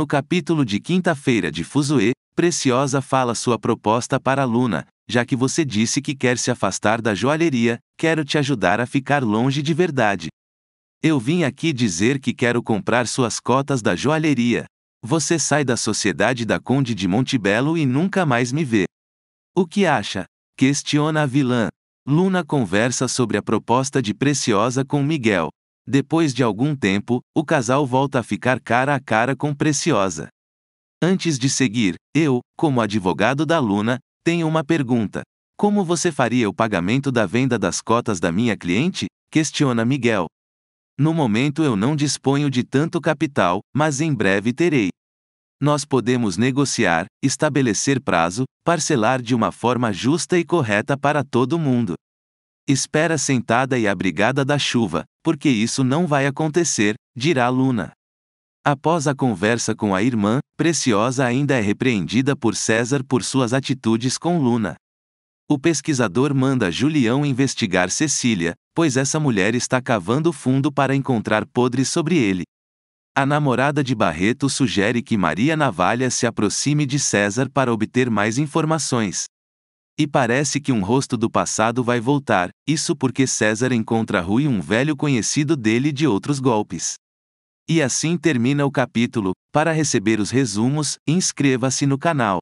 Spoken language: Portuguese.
No capítulo de quinta-feira de Fuzue, Preciosa fala sua proposta para Luna, já que você disse que quer se afastar da joalheria, quero te ajudar a ficar longe de verdade. Eu vim aqui dizer que quero comprar suas cotas da joalheria. Você sai da sociedade da Conde de Montebello e nunca mais me vê. O que acha? Questiona a vilã. Luna conversa sobre a proposta de Preciosa com Miguel. Depois de algum tempo, o casal volta a ficar cara a cara com Preciosa. Antes de seguir, eu, como advogado da Luna, tenho uma pergunta. Como você faria o pagamento da venda das cotas da minha cliente? Questiona Miguel. No momento eu não disponho de tanto capital, mas em breve terei. Nós podemos negociar, estabelecer prazo, parcelar de uma forma justa e correta para todo mundo. Espera sentada e abrigada da chuva, porque isso não vai acontecer, dirá Luna. Após a conversa com a irmã, Preciosa ainda é repreendida por César por suas atitudes com Luna. O pesquisador manda Julião investigar Cecília, pois essa mulher está cavando fundo para encontrar podres sobre ele. A namorada de Barreto sugere que Maria Navalha se aproxime de César para obter mais informações. E parece que um rosto do passado vai voltar, isso porque César encontra Rui um velho conhecido dele de outros golpes. E assim termina o capítulo. Para receber os resumos, inscreva-se no canal.